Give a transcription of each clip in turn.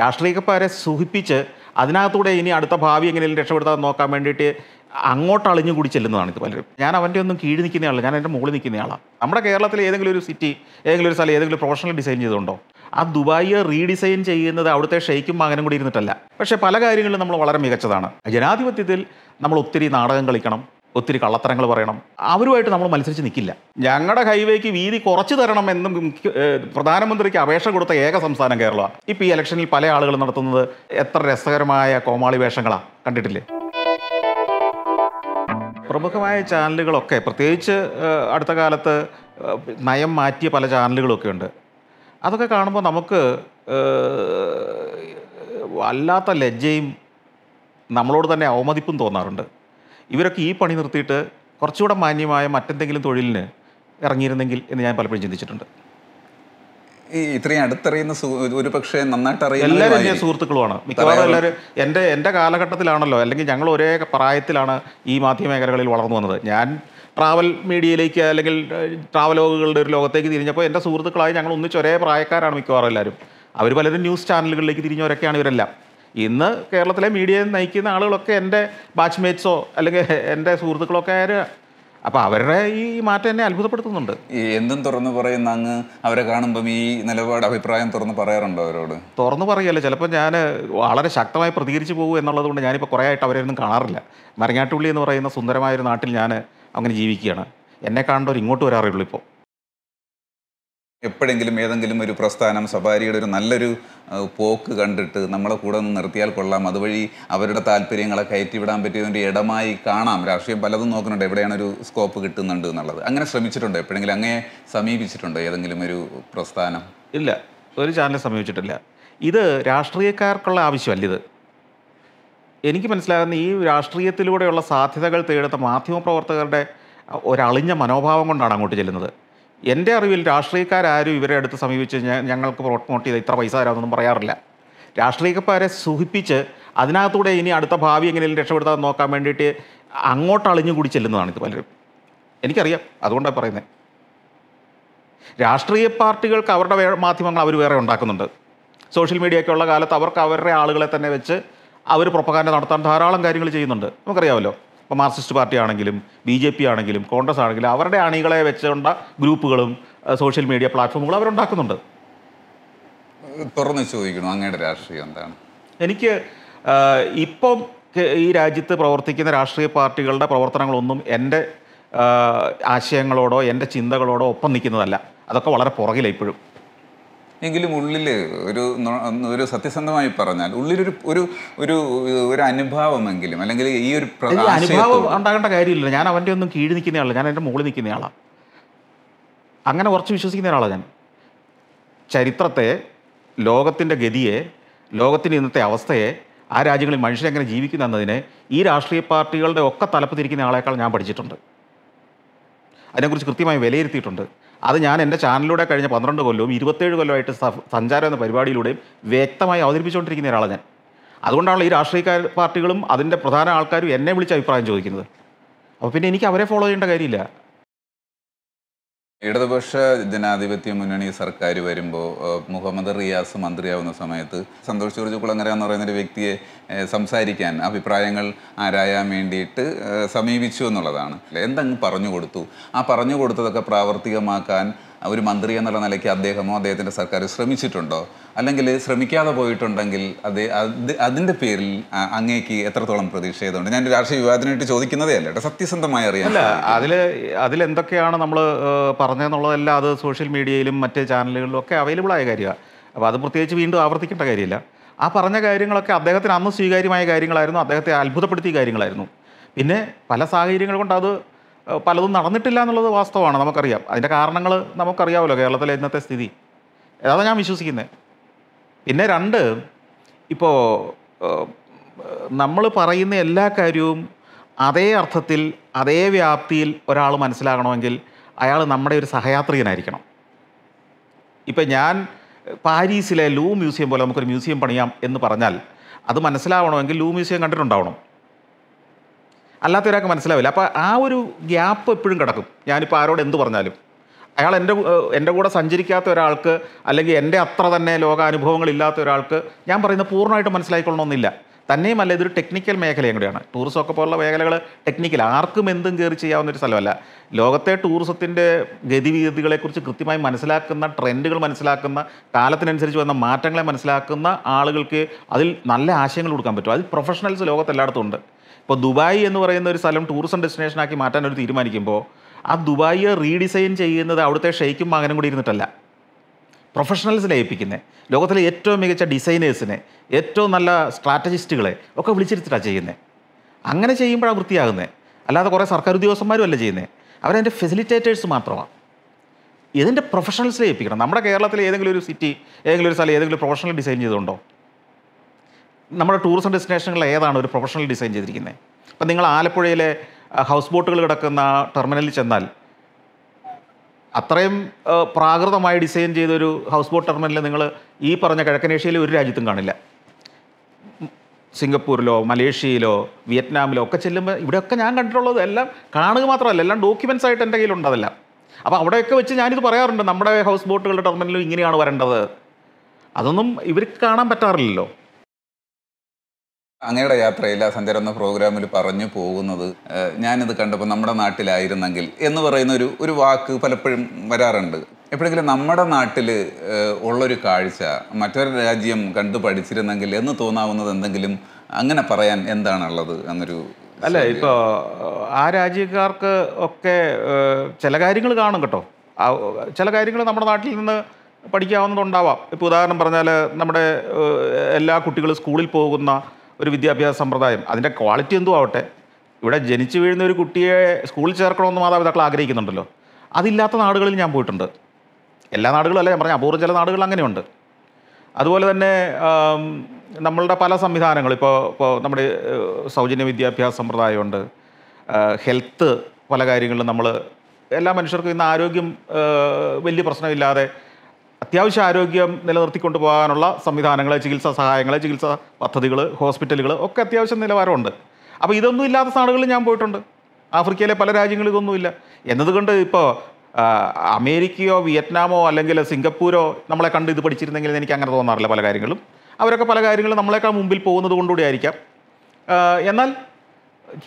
രാഷ്ട്രീയക്കാരെ സൂഹിപ്പിച്ച് അതിനകത്തൂടെ ഇനി അടുത്ത ഭാവി എങ്ങനെയും രക്ഷപ്പെടുത്താൻ നോക്കാൻ വേണ്ടിയിട്ട് അങ്ങോട്ട് അളിഞ്ഞു കൂടി ചെല്ലുന്നതാണ് ഇത് പലരും ഞാൻ അവൻ്റെ ഒന്നും കീഴ് നിൽക്കുന്നയാളല്ല ഞാൻ എൻ്റെ മുകളിൽ നിൽക്കുന്നയാളാണ് നമ്മുടെ കേരളത്തിലെ ഏതെങ്കിലും ഒരു സിറ്റി ഏതെങ്കിലും ഒരു സ്ഥലം ഏതെങ്കിലും പ്രൊഫഷണൽ ഡിസൈൻ ചെയ്തുകൊണ്ടോ ആ ദുബായിയെ റീഡിസൈൻ ചെയ്യുന്നത് അവിടുത്തെ ഷെയ്ക്കും മകനും കൂടി ഇരുന്നിട്ടല്ല പക്ഷേ പല കാര്യങ്ങളിലും നമ്മൾ വളരെ മികച്ചതാണ് ജനാധിപത്യത്തിൽ നമ്മൾ ഒത്തിരി നാടകം കളിക്കണം ഒത്തിരി കള്ളത്തരങ്ങൾ പറയണം അവരുമായിട്ട് നമ്മൾ മത്സരിച്ച് നിൽക്കില്ല ഞങ്ങളുടെ ഹൈവേക്ക് വീതി കുറച്ച് തരണം എന്ന് പ്രധാനമന്ത്രിക്ക് അപേക്ഷ കൊടുത്ത ഏക സംസ്ഥാനം കേരള ഇപ്പം ഈ ഇലക്ഷനിൽ പല ആളുകൾ നടത്തുന്നത് എത്ര രസകരമായ കോമാളി വേഷങ്ങളാണ് കണ്ടിട്ടില്ലേ പ്രമുഖമായ ചാനലുകളൊക്കെ പ്രത്യേകിച്ച് അടുത്ത കാലത്ത് നയം മാറ്റിയ പല ചാനലുകളൊക്കെ ഉണ്ട് അതൊക്കെ കാണുമ്പോൾ നമുക്ക് വല്ലാത്ത ലജ്ജയും നമ്മളോട് തന്നെ അവമതിപ്പും തോന്നാറുണ്ട് ഇവരൊക്കെ ഈ പണി നിർത്തിയിട്ട് കുറച്ചുകൂടെ മാന്യമായ മറ്റെന്തെങ്കിലും തൊഴിലിന് ഇറങ്ങിയിരുന്നെങ്കിൽ എന്ന് ഞാൻ പലപ്പോഴും ചിന്തിച്ചിട്ടുണ്ട് ഈ ഇത്രയും അടുത്തറിയുന്ന ഒരു പക്ഷേ നന്നായിട്ട് അറിയുന്ന എല്ലാവരും എൻ്റെ സുഹൃത്തുക്കളുമാണ് മിക്കവാറും എല്ലാവരും എൻ്റെ എൻ്റെ കാലഘട്ടത്തിലാണല്ലോ അല്ലെങ്കിൽ ഞങ്ങൾ ഒരേ പ്രായത്തിലാണ് ഈ മാധ്യമമേഖലകളിൽ വളർന്നു വന്നത് ഞാൻ ട്രാവൽ മീഡിയയിലേക്ക് അല്ലെങ്കിൽ ട്രാവലോഗുകളുടെ ഒരു ലോകത്തേക്ക് തിരിഞ്ഞപ്പോൾ എൻ്റെ സുഹൃത്തുക്കളായി ഞങ്ങൾ ഒന്നിച്ച് ഒരേ പ്രായക്കാരാണ് മിക്കവാറും എല്ലാവരും അവർ പലരും ന്യൂസ് ചാനലുകളിലേക്ക് തിരിഞ്ഞവരൊക്കെയാണ് ഇവരെല്ലാം ഇന്ന് കേരളത്തിലെ മീഡിയയിൽ നയിക്കുന്ന ആളുകളൊക്കെ എൻ്റെ ബാച്ച്മേറ്റ്സോ അല്ലെങ്കിൽ എൻ്റെ സുഹൃത്തുക്കളോ ഒക്കെ ആര് അപ്പോൾ അവരുടെ ഈ മാറ്റം എന്നെ അത്ഭുതപ്പെടുത്തുന്നുണ്ട് എന്തും തുറന്നു പറയുന്ന അങ്ങ് അവരെ കാണുമ്പം ഈ നിലപാട് അഭിപ്രായം തുറന്ന് പറയാറുണ്ടോ അവരോട് തുറന്നു പറയല്ലേ ചിലപ്പോൾ ഞാൻ വളരെ ശക്തമായി പ്രതികരിച്ചു പോകും എന്നുള്ളത് കൊണ്ട് ഞാനിപ്പോൾ കുറേ ആയിട്ട് അവരൊന്നും കാണാറില്ല മരങ്ങാട്ടുള്ളി എന്ന് പറയുന്ന സുന്ദരമായൊരു നാട്ടിൽ ഞാൻ അങ്ങനെ ജീവിക്കുകയാണ് എന്നെ കാണേണ്ടവർ ഇങ്ങോട്ട് വരാറുള്ളൂ ഇപ്പോൾ എപ്പോഴെങ്കിലും ഏതെങ്കിലും ഒരു പ്രസ്ഥാനം സഫാരിയുടെ ഒരു നല്ലൊരു പോക്ക് കണ്ടിട്ട് നമ്മളെ കൂടെ ഒന്ന് നിർത്തിയാൽ കൊള്ളാം അതുവഴി അവരുടെ താല്പര്യങ്ങളെ കയറ്റിവിടാൻ പറ്റിയതിൻ്റെ ഇടമായി കാണാം രാഷ്ട്രീയം പലതും നോക്കുന്നുണ്ട് എവിടെയാണ് ഒരു സ്കോപ്പ് കിട്ടുന്നുണ്ട് എന്നുള്ളത് അങ്ങനെ ശ്രമിച്ചിട്ടുണ്ടോ എപ്പോഴെങ്കിലും അങ്ങനെ സമീപിച്ചിട്ടുണ്ടോ ഏതെങ്കിലും ഒരു പ്രസ്ഥാനം ഇല്ല ഒരു ചാനൽ സമീപിച്ചിട്ടില്ല ഇത് രാഷ്ട്രീയക്കാർക്കുള്ള ആവശ്യമല്ല ഇത് എനിക്ക് മനസ്സിലാകുന്ന ഈ രാഷ്ട്രീയത്തിലൂടെയുള്ള സാധ്യതകൾ തേടുന്ന മാധ്യമപ്രവർത്തകരുടെ ഒരളിഞ്ഞ മനോഭാവം കൊണ്ടാണ് അങ്ങോട്ട് ചെല്ലുന്നത് എൻ്റെ അറിവിൽ രാഷ്ട്രീയക്കാരും ഇവരെ അടുത്ത് സമീപിച്ച് ഞങ്ങൾക്ക് പ്രൊമോട്ട് ചെയ്ത് ഇത്ര പൈസ തരാമെന്നൊന്നും പറയാറില്ല രാഷ്ട്രീയക്കാരെ സൂഹിപ്പിച്ച് അതിനകത്തൂടെ ഇനി അടുത്ത ഭാവി എങ്ങനെയും രക്ഷപ്പെടുത്താൻ നോക്കാൻ വേണ്ടിയിട്ട് അങ്ങോട്ട് അളിഞ്ഞു കൂടി ചെല്ലുന്നതാണ് ഇത് പലരും എനിക്കറിയാം അതുകൊണ്ടാണ് പറയുന്നത് രാഷ്ട്രീയ പാർട്ടികൾക്ക് അവരുടെ മാധ്യമങ്ങൾ അവർ വേറെ ഉണ്ടാക്കുന്നുണ്ട് സോഷ്യൽ മീഡിയ ഒക്കെ ഉള്ള കാലത്ത് അവർക്ക് അവരുടെ ആളുകളെ തന്നെ വെച്ച് അവർ പ്രൊപ്പകാന നടത്താൻ ധാരാളം കാര്യങ്ങൾ ചെയ്യുന്നുണ്ട് നമുക്കറിയാമല്ലോ ഇപ്പോൾ മാർക്സിസ്റ്റ് പാർട്ടി ആണെങ്കിലും ബി ജെ പി ആണെങ്കിലും കോൺഗ്രസ് ആണെങ്കിലും അവരുടെ അണികളെ വെച്ചുകൊണ്ട ഗ്രൂപ്പുകളും സോഷ്യൽ മീഡിയ പ്ലാറ്റ്ഫോമുകളും അവരുണ്ടാക്കുന്നുണ്ട് തുറന്ന് ചോദിക്കണം അങ്ങയുടെ രാഷ്ട്രീയം എന്താണ് എനിക്ക് ഇപ്പം ഈ രാജ്യത്ത് പ്രവർത്തിക്കുന്ന രാഷ്ട്രീയ പാർട്ടികളുടെ പ്രവർത്തനങ്ങളൊന്നും എൻ്റെ ആശയങ്ങളോടോ എൻ്റെ ചിന്തകളോടോ ഒപ്പം നിൽക്കുന്നതല്ല അതൊക്കെ വളരെ പുറകിലാണ് ഇപ്പോഴും എങ്കിലും ഉള്ളിൽ ഒരു ഒരു സത്യസന്ധമായി പറഞ്ഞാൽ ഉള്ളിലൊരു ഒരു ഒരു ഒരു അനുഭാവമെങ്കിലും അല്ലെങ്കിൽ ഈ ഒരു അനുഭാവം ഉണ്ടാകേണ്ട കാര്യമില്ല ഞാൻ അവൻ്റെ ഒന്നും കീഴ് ആളാണ് ഞാൻ എൻ്റെ മുകളിൽ ആളാണ് അങ്ങനെ കുറച്ച് വിശ്വസിക്കുന്ന ആളാണ് ഞാൻ ചരിത്രത്തെ ലോകത്തിൻ്റെ ഗതിയെ ലോകത്തിൻ്റെ ഇന്നത്തെ അവസ്ഥയെ ആ രാജ്യങ്ങളിൽ മനുഷ്യരെങ്ങനെ ജീവിക്കുന്നു എന്നതിനെ ഈ രാഷ്ട്രീയ പാർട്ടികളുടെ ഒക്കെ തലപ്പ് തിരിക്കുന്ന ആളേക്കാൾ ഞാൻ പഠിച്ചിട്ടുണ്ട് അതിനെക്കുറിച്ച് കൃത്യമായി വിലയിരുത്തിയിട്ടുണ്ട് അത് ഞാൻ എൻ്റെ ചാനലിലൂടെ കഴിഞ്ഞ പന്ത്രണ്ട് കൊല്ലവും ഇരുപത്തേഴ് കൊല്ലമായിട്ട് സഞ്ചാരം എന്ന പരിപാടിയിലൂടെയും വ്യക്തമായി അവതരിപ്പിച്ചുകൊണ്ടിരിക്കുന്ന ഒരാളാണ് ഞാൻ അതുകൊണ്ടാണ് ഈ രാഷ്ട്രീയ പാർട്ടികളും അതിൻ്റെ പ്രധാന ആൾക്കാരും എന്നെ വിളിച്ച് അഭിപ്രായം ചോദിക്കുന്നത് അപ്പോൾ പിന്നെ എനിക്ക് അവരെ ഫോളോ ചെയ്യേണ്ട കാര്യമില്ല ഇടതുപക്ഷ ജനാധിപത്യ മുന്നണി സർക്കാർ വരുമ്പോൾ മുഹമ്മദ് റിയാസ് മന്ത്രിയാവുന്ന സമയത്ത് സന്തോഷ് ജോർജ് കുളങ്ങര എന്ന് പറയുന്നൊരു വ്യക്തിയെ സംസാരിക്കാൻ അഭിപ്രായങ്ങൾ ആരായാൻ വേണ്ടിയിട്ട് സമീപിച്ചു എന്നുള്ളതാണ് എന്തങ്ങ് പറഞ്ഞു കൊടുത്തു ആ പറഞ്ഞു കൊടുത്തതൊക്കെ പ്രാവർത്തികമാക്കാൻ ഒരു മന്ത്രി എന്നുള്ള നിലയ്ക്ക് അദ്ദേഹമോ അദ്ദേഹത്തിൻ്റെ സർക്കാർ ശ്രമിച്ചിട്ടുണ്ടോ അല്ലെങ്കിൽ ശ്രമിക്കാതെ പോയിട്ടുണ്ടെങ്കിൽ അത് അതിൻ്റെ പേരിൽ അങ്ങേക്ക് എത്രത്തോളം പ്രതീക്ഷയതുണ്ട് ഞാൻ രാഷ്ട്രീയ വിവാദത്തിനായിട്ട് ചോദിക്കുന്നതേ അല്ല കേട്ടോ സത്യസന്ധമായി അറിയാം അല്ല അതിൽ അതിലെന്തൊക്കെയാണ് നമ്മൾ പറഞ്ഞതെന്നുള്ളതെല്ലാം അത് സോഷ്യൽ മീഡിയയിലും മറ്റ് ചാനലുകളിലും ഒക്കെ അവൈലബിൾ ആയ കാര്യമാണ് അപ്പോൾ അത് പ്രത്യേകിച്ച് വീണ്ടും ആവർത്തിക്കേണ്ട കാര്യമില്ല ആ പറഞ്ഞ കാര്യങ്ങളൊക്കെ അദ്ദേഹത്തിന് അന്ന് സ്വീകാര്യമായ കാര്യങ്ങളായിരുന്നു അദ്ദേഹത്തെ അത്ഭുതപ്പെടുത്തിയ കാര്യങ്ങളായിരുന്നു പിന്നെ പല സാഹചര്യങ്ങൾ കൊണ്ട് അത് പലതും നടന്നിട്ടില്ല എന്നുള്ളത് വാസ്തവമാണ് നമുക്കറിയാം അതിൻ്റെ കാരണങ്ങൾ നമുക്കറിയാമല്ലോ കേരളത്തിലെ ഇന്നത്തെ സ്ഥിതി അതാണ് ഞാൻ വിശ്വസിക്കുന്നത് പിന്നെ രണ്ട് ഇപ്പോൾ നമ്മൾ പറയുന്ന എല്ലാ കാര്യവും അതേ അർത്ഥത്തിൽ അതേ വ്യാപ്തിയിൽ ഒരാൾ മനസ്സിലാകണമെങ്കിൽ അയാൾ നമ്മുടെ ഒരു സഹയാത്രികനായിരിക്കണം ഇപ്പം ഞാൻ പാരീസിലെ ലൂ മ്യൂസിയം പോലെ നമുക്കൊരു മ്യൂസിയം പണിയാം എന്ന് പറഞ്ഞാൽ അത് മനസ്സിലാവണമെങ്കിൽ ലൂ മ്യൂസിയം കണ്ടിട്ടുണ്ടാവണം അല്ലാത്ത ഒരാൾക്ക് മനസ്സിലാവില്ല അപ്പോൾ ആ ഒരു ഗ്യാപ്പ് എപ്പോഴും കിടക്കും ഞാനിപ്പോൾ ആരോട് എന്ത് പറഞ്ഞാലും അയാൾ എൻ്റെ എൻ്റെ കൂടെ സഞ്ചരിക്കാത്ത ഒരാൾക്ക് അല്ലെങ്കിൽ എൻ്റെ അത്ര തന്നെ ലോകാനുഭവങ്ങൾ ഇല്ലാത്ത ഒരാൾക്ക് ഞാൻ പറയുന്നത് പൂർണ്ണമായിട്ട് മനസ്സിലായിക്കൊള്ളണമെന്നില്ല അല്ല ഇതൊരു ടെക്നിക്കൽ മേഖലയും കൂടിയാണ് ടൂറിസം ഒക്കെ പോലുള്ള മേഖലകൾ ടെക്നിക്കൽ ആർക്കും എന്തും കയറി ചെയ്യാവുന്ന ഒരു സ്ഥലമല്ല ലോകത്തെ ടൂറിസത്തിൻ്റെ ഗതിവിഗതികളെക്കുറിച്ച് കൃത്യമായി മനസ്സിലാക്കുന്ന ട്രെൻഡുകൾ മനസ്സിലാക്കുന്ന കാലത്തിനനുസരിച്ച് വന്ന മാറ്റങ്ങളെ മനസ്സിലാക്കുന്ന ആളുകൾക്ക് അതിൽ നല്ല ആശയങ്ങൾ കൊടുക്കാൻ പറ്റും അതിൽ പ്രൊഫഷണൽസ് ലോകത്തെല്ലായിടത്തും ഉണ്ട് ഇപ്പോൾ ദുബായ് എന്ന് പറയുന്ന ഒരു സ്ഥലം ടൂറിസം ഡെസ്റ്റിനേഷനാക്കി മാറ്റാൻ ഒരു തീരുമാനിക്കുമ്പോൾ ആ ദുബായിയെ റീഡിസൈൻ ചെയ്യുന്നത് അവിടുത്തെ ഷെയ്ക്കും മകനും കൂടി ഇരുന്നിട്ടല്ല പ്രൊഫഷണൽസിനെ ഏൽപ്പിക്കുന്നത് ലോകത്തിലെ ഏറ്റവും മികച്ച ഡിസൈനേഴ്സിനെ ഏറ്റവും നല്ല സ്ട്രാറ്റജിസ്റ്റുകളെ ഒക്കെ വിളിച്ചിരുത്തിട്ടാണ് ചെയ്യുന്നത് അങ്ങനെ ചെയ്യുമ്പോഴാണ് വൃത്തിയാകുന്നത് അല്ലാതെ കുറേ സർക്കാർ ഉദ്യോഗസ്ഥന്മാരും അല്ല ചെയ്യുന്നത് അവരതിൻ്റെ ഫെസിലിറ്റേറ്റേഴ്സ് മാത്രമാണ് ഇതിൻ്റെ പ്രൊഫഷണൽസിനെ ഏൽപ്പിക്കണം നമ്മുടെ കേരളത്തിലെ ഏതെങ്കിലും ഒരു സിറ്റി ഏതെങ്കിലും ഒരു സ്ഥലം ഏതെങ്കിലും പ്രൊഫഷണൽ ഡിസൈൻ ചെയ്തുകൊണ്ടോ നമ്മുടെ ടൂറിസം ഡെസ്റ്റിനേഷനുകൾ ഏതാണ് ഒരു പ്രൊഫഷണൽ ഡിസൈൻ ചെയ്തിരിക്കുന്നത് അപ്പം നിങ്ങൾ ആലപ്പുഴയിലെ ഹൗസ് ബോട്ടുകൾ കിടക്കുന്ന ടെർമിനലിൽ ചെന്നാൽ അത്രയും പ്രാകൃതമായി ഡിസൈൻ ചെയ്തൊരു ഹൗസ് ബോട്ട് ടെർമിനൽ നിങ്ങൾ ഈ പറഞ്ഞ കിഴക്കനേഷ്യയിലെ ഒരു രാജ്യത്തും കാണില്ല സിംഗപ്പൂരിലോ മലേഷ്യയിലോ വിയറ്റ്നാമിലോ ഒക്കെ ചെല്ലുമ്പോൾ ഇവിടെയൊക്കെ ഞാൻ കണ്ടിട്ടുള്ളത് എല്ലാം കാണുക മാത്രമല്ല എല്ലാം ഡോക്യുമെൻ്റ്സ് ആയിട്ട് എൻ്റെ കയ്യിലുണ്ട് അതെല്ലാം അപ്പോൾ അവിടെയൊക്കെ വെച്ച് ഞാനിത് പറയാറുണ്ട് നമ്മുടെ ഹൗസ് ബോട്ടുകളുടെ ടെർമിനലും ഇങ്ങനെയാണ് വരേണ്ടത് അതൊന്നും ഇവർക്ക് കാണാൻ പറ്റാറില്ലല്ലോ അങ്ങയുടെ യാത്രയിൽ ആ സഞ്ചാരം എന്ന പ്രോഗ്രാമിൽ പറഞ്ഞു പോകുന്നത് ഞാനിത് കണ്ടപ്പോൾ നമ്മുടെ നാട്ടിലായിരുന്നെങ്കിൽ എന്ന് പറയുന്ന ഒരു ഒരു വാക്ക് പലപ്പോഴും വരാറുണ്ട് എപ്പോഴെങ്കിലും നമ്മുടെ നാട്ടിൽ ഉള്ളൊരു കാഴ്ച മറ്റൊരു രാജ്യം കണ്ടു പഠിച്ചിരുന്നെങ്കിൽ എന്ന് തോന്നാവുന്നത് എന്തെങ്കിലും അങ്ങനെ പറയാൻ എന്താണുള്ളത് എന്നൊരു അല്ല ഇപ്പോൾ ആ രാജ്യക്കാർക്ക് ഒക്കെ ചില കാര്യങ്ങൾ കാണും കേട്ടോ ചില കാര്യങ്ങൾ നമ്മുടെ നാട്ടിൽ നിന്ന് പഠിക്കാവുന്നതുണ്ടാവാം ഇപ്പോൾ ഉദാഹരണം പറഞ്ഞാൽ നമ്മുടെ എല്ലാ കുട്ടികളും സ്കൂളിൽ പോകുന്ന ഒരു വിദ്യാഭ്യാസ സമ്പ്രദായം അതിൻ്റെ ക്വാളിറ്റി എന്തോ ആവട്ടെ ഇവിടെ ജനിച്ചു വീഴുന്ന ഒരു കുട്ടിയെ സ്കൂളിൽ ചേർക്കണമെന്ന് മാതാപിതാക്കൾ ആഗ്രഹിക്കുന്നുണ്ടല്ലോ അതില്ലാത്ത നാടുകളിൽ ഞാൻ പോയിട്ടുണ്ട് എല്ലാ നാടുകളും അല്ല ഞാൻ പറഞ്ഞ അപൂർവ്വം ചില നാടുകൾ അങ്ങനെയുണ്ട് അതുപോലെ തന്നെ നമ്മളുടെ പല സംവിധാനങ്ങൾ ഇപ്പോൾ ഇപ്പോൾ നമ്മുടെ സൗജന്യ വിദ്യാഭ്യാസ സമ്പ്രദായമുണ്ട് ഹെൽത്ത് പല കാര്യങ്ങളിലും നമ്മൾ എല്ലാ മനുഷ്യർക്കും ഇന്ന് ആരോഗ്യം വലിയ പ്രശ്നമില്ലാതെ അത്യാവശ്യ ആരോഗ്യം നിലനിർത്തിക്കൊണ്ട് പോകാനുള്ള സംവിധാനങ്ങൾ ചികിത്സാ സഹായങ്ങൾ ചികിത്സാ പദ്ധതികൾ ഹോസ്പിറ്റലുകൾ ഒക്കെ അത്യാവശ്യം നിലവാരമുണ്ട് അപ്പോൾ ഇതൊന്നും ഇല്ലാത്ത നാടുകളിൽ ഞാൻ പോയിട്ടുണ്ട് ആഫ്രിക്കയിലെ പല രാജ്യങ്ങളിൽ ഇതൊന്നുമില്ല എന്നതുകൊണ്ട് ഇപ്പോൾ അമേരിക്കയോ വിയറ്റ്നാമോ അല്ലെങ്കിൽ സിംഗപ്പൂരോ നമ്മളെ കണ്ട് ഇത് പഠിച്ചിരുന്നെങ്കിൽ എനിക്ക് അങ്ങനെ തോന്നാറില്ല പല കാര്യങ്ങളും അവരൊക്കെ പല കാര്യങ്ങളും നമ്മളെക്കാൾ മുമ്പിൽ പോകുന്നത് കൊണ്ടുകൂടി ആയിരിക്കാം എന്നാൽ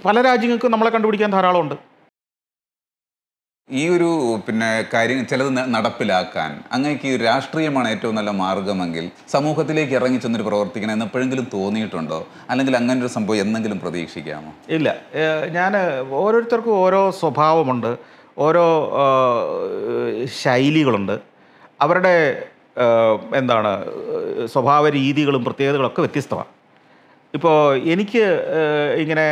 പല രാജ്യങ്ങൾക്കും നമ്മളെ കണ്ടുപിടിക്കാൻ ധാരാളമുണ്ട് ഈ ഒരു പിന്നെ കാര്യം ചിലത് നടപ്പിലാക്കാൻ അങ്ങനെയൊക്കെ ഈ രാഷ്ട്രീയമാണ് ഏറ്റവും നല്ല മാർഗമെങ്കിൽ സമൂഹത്തിലേക്ക് ഇറങ്ങി ചെന്നൊരു പ്രവർത്തിക്കണം എന്ന് എപ്പോഴെങ്കിലും തോന്നിയിട്ടുണ്ടോ അല്ലെങ്കിൽ അങ്ങനെ ഒരു സംഭവം എന്തെങ്കിലും പ്രതീക്ഷിക്കാമോ ഇല്ല ഞാൻ ഓരോരുത്തർക്കും ഓരോ സ്വഭാവമുണ്ട് ഓരോ ശൈലികളുണ്ട് അവരുടെ എന്താണ് സ്വഭാവ രീതികളും പ്രത്യേകതകളൊക്കെ വ്യത്യസ്തമാണ് ഇപ്പോൾ എനിക്ക് ഇങ്ങനെ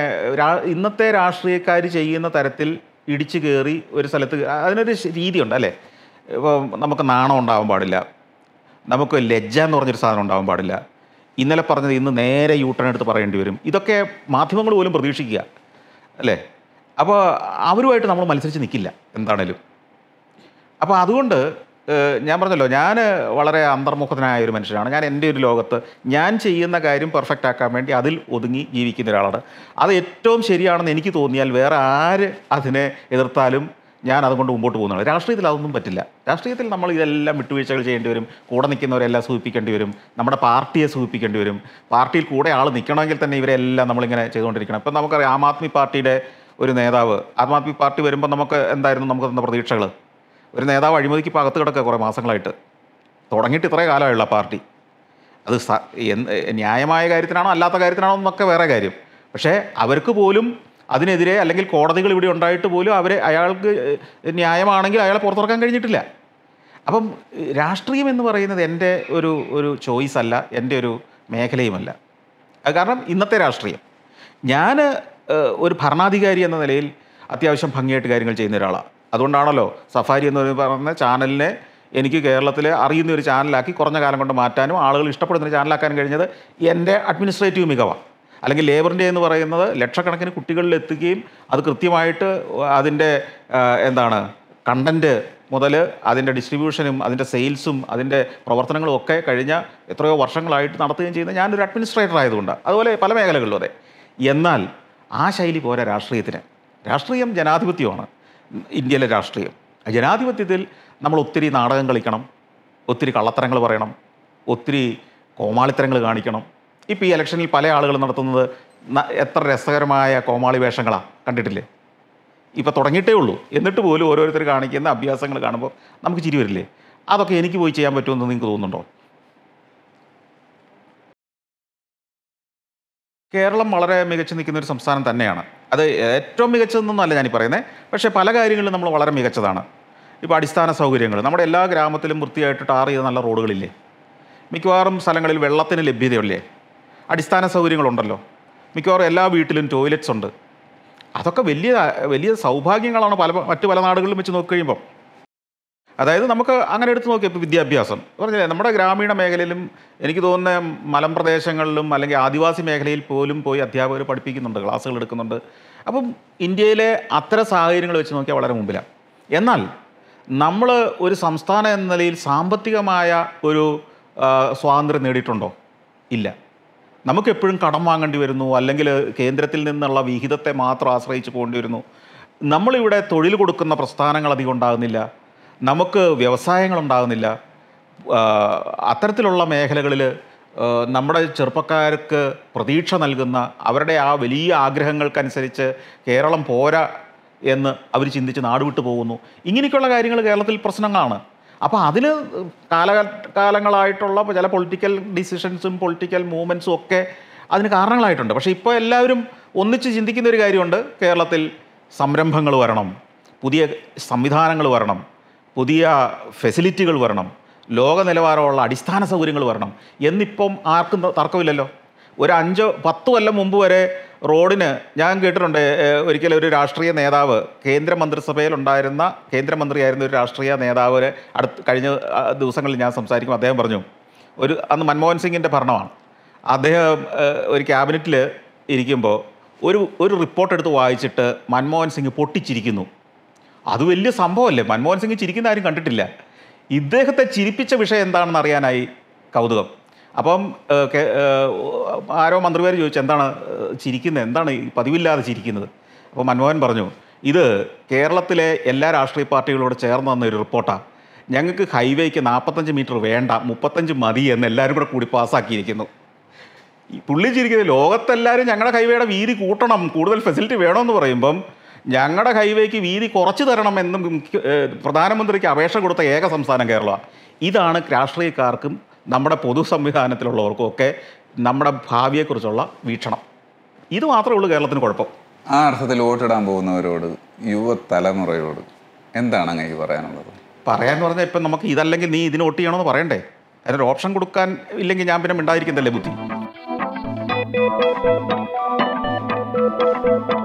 ഇന്നത്തെ രാഷ്ട്രീയക്കാർ ചെയ്യുന്ന തരത്തിൽ ഇടിച്ചു കയറി ഒരു സ്ഥലത്ത് അതിനൊരു രീതിയുണ്ട് അല്ലേ ഇപ്പോൾ നമുക്ക് നാണം ഉണ്ടാവാൻ പാടില്ല നമുക്ക് ലജ്ജ എന്ന് പറഞ്ഞൊരു സാധനം ഉണ്ടാവാൻ പാടില്ല ഇന്നലെ പറഞ്ഞത് ഇന്ന് നേരെ യൂട്ടേൺ എടുത്ത് പറയേണ്ടി വരും ഇതൊക്കെ മാധ്യമങ്ങൾ പോലും പ്രതീക്ഷിക്കുക അല്ലേ അപ്പോൾ അവരുമായിട്ട് നമ്മൾ മത്സരിച്ച് നിൽക്കില്ല എന്താണേലും അപ്പോൾ അതുകൊണ്ട് ഞാൻ പറഞ്ഞല്ലോ ഞാൻ വളരെ അന്തർമുഖത്തിനായ ഒരു മനുഷ്യനാണ് ഞാൻ എൻ്റെ ഒരു ലോകത്ത് ഞാൻ ചെയ്യുന്ന കാര്യം പെർഫെക്റ്റ് ആക്കാൻ വേണ്ടി അതിൽ ഒതുങ്ങി ജീവിക്കുന്ന ഒരാളാണ് അത് ഏറ്റവും ശരിയാണെന്ന് എനിക്ക് തോന്നിയാൽ വേറെ ആര് അതിനെ എതിർത്താലും ഞാൻ അതുകൊണ്ട് മുമ്പോട്ട് പോകുന്നത് രാഷ്ട്രീയത്തിൽ അതൊന്നും പറ്റില്ല രാഷ്ട്രീയത്തിൽ നമ്മൾ ഇതെല്ലാം വിട്ടുവീഴ്ചകൾ ചെയ്യേണ്ടി വരും കൂടെ നിൽക്കുന്നവരെല്ലാം സൂചിപ്പിക്കേണ്ടി വരും നമ്മുടെ പാർട്ടിയെ സൂചിപ്പിക്കേണ്ടി വരും പാർട്ടിയിൽ കൂടെ ആൾ നിൽക്കണമെങ്കിൽ തന്നെ ഇവരെല്ലാം നമ്മളിങ്ങനെ ചെയ്തുകൊണ്ടിരിക്കണം ഇപ്പം നമുക്കറിയാം ആം ആദ്മി പാർട്ടിയുടെ ഒരു നേതാവ് ആം ആദ്മി പാർട്ടി വരുമ്പോൾ നമുക്ക് എന്തായിരുന്നു നമുക്ക് തന്ന പ്രതീക്ഷകൾ ഒരു നേതാവ് അഴിമതിക്ക് ഇപ്പോൾ അകത്ത് കിടക്കുക കുറേ മാസങ്ങളായിട്ട് തുടങ്ങിയിട്ട് ഇത്രേ കാലമായുള്ള പാർട്ടി അത് സ ന്യായമായ കാര്യത്തിനാണോ അല്ലാത്ത കാര്യത്തിനാണോ എന്നൊക്കെ വേറെ കാര്യം പക്ഷേ അവർക്ക് പോലും അതിനെതിരെ അല്ലെങ്കിൽ കോടതികൾ ഇവിടെ ഉണ്ടായിട്ട് പോലും അവരെ അയാൾക്ക് ന്യായമാണെങ്കിൽ അയാളെ പുറത്തിറക്കാൻ കഴിഞ്ഞിട്ടില്ല അപ്പം രാഷ്ട്രീയം എന്ന് പറയുന്നത് എൻ്റെ ഒരു ഒരു ചോയ്സ് അല്ല എൻ്റെ ഒരു മേഖലയുമല്ല കാരണം ഇന്നത്തെ രാഷ്ട്രീയം ഞാൻ ഒരു ഭരണാധികാരി എന്ന നിലയിൽ അത്യാവശ്യം ഭംഗിയായിട്ട് കാര്യങ്ങൾ ചെയ്യുന്ന ഒരാളാണ് അതുകൊണ്ടാണല്ലോ സഫാരി എന്ന് പറയുന്ന ചാനലിനെ എനിക്ക് കേരളത്തിലെ അറിയുന്ന ഒരു ചാനലാക്കി കുറഞ്ഞ കാലം കൊണ്ട് മാറ്റാനും ആളുകൾ ഇഷ്ടപ്പെടുന്ന ചാനലാക്കാനും കഴിഞ്ഞത് എൻ്റെ അഡ്മിനിസ്ട്രേറ്റീവ് മികവാണ് അല്ലെങ്കിൽ ലേബറിൻ്റെ എന്ന് പറയുന്നത് ലക്ഷക്കണക്കിന് കുട്ടികളിൽ എത്തുകയും അത് കൃത്യമായിട്ട് അതിൻ്റെ എന്താണ് കണ്ടൻറ്റ് മുതൽ അതിൻ്റെ ഡിസ്ട്രിബ്യൂഷനും അതിൻ്റെ സെയിൽസും അതിൻ്റെ പ്രവർത്തനങ്ങളും ഒക്കെ കഴിഞ്ഞ എത്രയോ വർഷങ്ങളായിട്ട് നടത്തുകയും ചെയ്യുന്ന ഞാനൊരു അഡ്മിനിസ്ട്രേറ്റർ ആയതുകൊണ്ട് അതുപോലെ പല മേഖലകളിലും അതെ എന്നാൽ ആ ശൈലി പോരാ രാഷ്ട്രീയത്തിന് രാഷ്ട്രീയം ജനാധിപത്യമാണ് ഇന്ത്യയിലെ രാഷ്ട്രീയം ജനാധിപത്യത്തിൽ നമ്മൾ ഒത്തിരി നാടകം കളിക്കണം ഒത്തിരി കള്ളത്തരങ്ങൾ പറയണം ഒത്തിരി കോമാളിത്തരങ്ങൾ കാണിക്കണം ഇപ്പം ഈ ഇലക്ഷനിൽ പല ആളുകൾ നടത്തുന്നത് എത്ര രസകരമായ കോമാളി വേഷങ്ങളാണ് കണ്ടിട്ടില്ലേ ഇപ്പം തുടങ്ങിയിട്ടേ ഉള്ളൂ എന്നിട്ട് പോലും ഓരോരുത്തർ കാണിക്കുന്ന അഭ്യാസങ്ങൾ കാണുമ്പോൾ നമുക്ക് ചിരി വരില്ലേ അതൊക്കെ എനിക്ക് പോയി ചെയ്യാൻ പറ്റുമെന്ന് നിങ്ങൾക്ക് തോന്നുന്നുണ്ടോ കേരളം വളരെ മികച്ചു നിൽക്കുന്ന ഒരു സംസ്ഥാനം തന്നെയാണ് അത് ഏറ്റവും മികച്ചതെന്നൊന്നല്ല ഞാനീ പറയുന്നത് പക്ഷേ പല കാര്യങ്ങളിലും നമ്മൾ വളരെ മികച്ചതാണ് ഇപ്പോൾ അടിസ്ഥാന സൗകര്യങ്ങൾ നമ്മുടെ എല്ലാ ഗ്രാമത്തിലും വൃത്തിയായിട്ട് ടാർ ചെയ്ത നല്ല റോഡുകളില്ലേ മിക്കവാറും സ്ഥലങ്ങളിൽ വെള്ളത്തിന് ലഭ്യതയുള്ളേ അടിസ്ഥാന സൗകര്യങ്ങളുണ്ടല്ലോ മിക്കവാറും എല്ലാ വീട്ടിലും ടോയ്ലറ്റ്സ് ഉണ്ട് അതൊക്കെ വലിയ വലിയ സൗഭാഗ്യങ്ങളാണ് പല മറ്റു പല നാടുകളിലും വെച്ച് നോക്കി കഴിയുമ്പോൾ അതായത് നമുക്ക് അങ്ങനെ എടുത്തു നോക്കിയാൽ ഇപ്പോൾ വിദ്യാഭ്യാസം പറഞ്ഞില്ലേ നമ്മുടെ ഗ്രാമീണ മേഖലയിലും എനിക്ക് തോന്നുന്ന മലമ്പ്രദേശങ്ങളിലും അല്ലെങ്കിൽ ആദിവാസി മേഖലയിൽ പോലും പോയി അധ്യാപകർ പഠിപ്പിക്കുന്നുണ്ട് ക്ലാസ്സുകൾ എടുക്കുന്നുണ്ട് അപ്പം ഇന്ത്യയിലെ അത്തരം സാഹചര്യങ്ങൾ വെച്ച് നോക്കിയാൽ വളരെ മുമ്പിലാണ് എന്നാൽ നമ്മൾ ഒരു സംസ്ഥാനം എന്ന നിലയിൽ സാമ്പത്തികമായ ഒരു സ്വാതന്ത്ര്യം നേടിയിട്ടുണ്ടോ ഇല്ല നമുക്കെപ്പോഴും കടം വാങ്ങേണ്ടി വരുന്നു അല്ലെങ്കിൽ കേന്ദ്രത്തിൽ നിന്നുള്ള വിഹിതത്തെ മാത്രം ആശ്രയിച്ച് പോകേണ്ടി വരുന്നു നമ്മളിവിടെ തൊഴിൽ കൊടുക്കുന്ന പ്രസ്ഥാനങ്ങൾ അധികം ഉണ്ടാകുന്നില്ല നമുക്ക് വ്യവസായങ്ങളുണ്ടാകുന്നില്ല അത്തരത്തിലുള്ള മേഖലകളിൽ നമ്മുടെ ചെറുപ്പക്കാർക്ക് പ്രതീക്ഷ നൽകുന്ന അവരുടെ ആ വലിയ ആഗ്രഹങ്ങൾക്കനുസരിച്ച് കേരളം പോരാ എന്ന് അവർ ചിന്തിച്ച് നാടുവിട്ടു പോകുന്നു ഇങ്ങനെയൊക്കെയുള്ള കാര്യങ്ങൾ കേരളത്തിൽ പ്രശ്നങ്ങളാണ് അപ്പോൾ അതിന് കാലകാലങ്ങളായിട്ടുള്ള ചില പൊളിറ്റിക്കൽ ഡിസിഷൻസും പൊളിറ്റിക്കൽ മൂവ്മെൻസും ഒക്കെ അതിന് കാരണങ്ങളായിട്ടുണ്ട് പക്ഷേ ഇപ്പോൾ എല്ലാവരും ഒന്നിച്ച് ചിന്തിക്കുന്ന ഒരു കാര്യമുണ്ട് കേരളത്തിൽ സംരംഭങ്ങൾ വരണം പുതിയ സംവിധാനങ്ങൾ വരണം പുതിയ ഫെസിലിറ്റികൾ വരണം ലോക നിലവാരമുള്ള അടിസ്ഥാന സൗകര്യങ്ങൾ വരണം എന്നിപ്പം ആർക്കും തർക്കമില്ലല്ലോ ഒരു അഞ്ചോ പത്ത് കൊല്ലം മുമ്പ് വരെ റോഡിന് ഞാൻ കേട്ടിട്ടുണ്ട് ഒരിക്കലും ഒരു രാഷ്ട്രീയ നേതാവ് കേന്ദ്രമന്ത്രിസഭയിലുണ്ടായിരുന്ന കേന്ദ്രമന്ത്രിയായിരുന്ന ഒരു രാഷ്ട്രീയ നേതാവ് അടുത്ത് കഴിഞ്ഞ ദിവസങ്ങളിൽ ഞാൻ സംസാരിക്കും അദ്ദേഹം പറഞ്ഞു ഒരു അന്ന് മൻമോഹൻ സിംഗിൻ്റെ ഭരണമാണ് അദ്ദേഹം ഒരു ക്യാബിനറ്റിൽ ഇരിക്കുമ്പോൾ ഒരു ഒരു റിപ്പോർട്ട് എടുത്ത് വായിച്ചിട്ട് മൻമോഹൻ സിംഗ് പൊട്ടിച്ചിരിക്കുന്നു അത് വലിയ സംഭവമല്ലേ മൻമോഹൻ സിംഗ് ചിരിക്കുന്ന ആരും കണ്ടിട്ടില്ല ഇദ്ദേഹത്തെ ചിരിപ്പിച്ച വിഷയം എന്താണെന്ന് അറിയാനായി കൗതുകം അപ്പം ആരോ മന്ത്രിമാർ ചോദിച്ചു എന്താണ് ചിരിക്കുന്നത് എന്താണ് പതിവില്ലാതെ ചിരിക്കുന്നത് അപ്പോൾ മൻമോഹൻ പറഞ്ഞു ഇത് കേരളത്തിലെ എല്ലാ രാഷ്ട്രീയ പാർട്ടികളോട് ചേർന്ന് തന്ന ഒരു റിപ്പോർട്ടാണ് ഞങ്ങൾക്ക് ഹൈവേക്ക് നാൽപ്പത്തഞ്ച് മീറ്റർ വേണ്ട മുപ്പത്തഞ്ച് മതി എന്ന് എല്ലാവരും കൂടെ കൂടി പാസ്സാക്കിയിരിക്കുന്നു പുള്ളി ചിരിക്കുന്നത് ലോകത്തെല്ലാവരും ഞങ്ങളുടെ ഹൈവേയുടെ വീതി കൂട്ടണം കൂടുതൽ ഫെസിലിറ്റി വേണമെന്ന് പറയുമ്പം ഞങ്ങളുടെ ഹൈവേക്ക് വീതി കുറച്ച് എന്ന് പ്രധാനമന്ത്രിക്ക് അപേക്ഷ കൊടുത്ത ഏക സംസ്ഥാനം കേരളമാണ് ഇതാണ് രാഷ്ട്രീയക്കാർക്കും നമ്മുടെ പൊതു സംവിധാനത്തിലുള്ളവർക്കും ഒക്കെ നമ്മുടെ ഭാവിയെക്കുറിച്ചുള്ള വീക്ഷണം ഇത് മാത്രമേ ഉള്ളൂ കേരളത്തിന് കുഴപ്പം ആ അർത്ഥത്തിൽ വോട്ടിടാൻ പോകുന്നവരോട് യുവതലമുറയോട് എന്താണ് അങ്ങനെ പറയാനുള്ളത് പറയാന്ന് പറഞ്ഞാൽ ഇപ്പം നമുക്ക് ഇതല്ലെങ്കിൽ നീ ഇതിന് വോട്ട് ചെയ്യണമെന്ന് പറയണ്ടേ അതിനൊരു ഓപ്ഷൻ കൊടുക്കാൻ ഇല്ലെങ്കിൽ ഞാൻ പിന്നെ മിണ്ടായിരിക്കുന്നല്ലേ ബുദ്ധി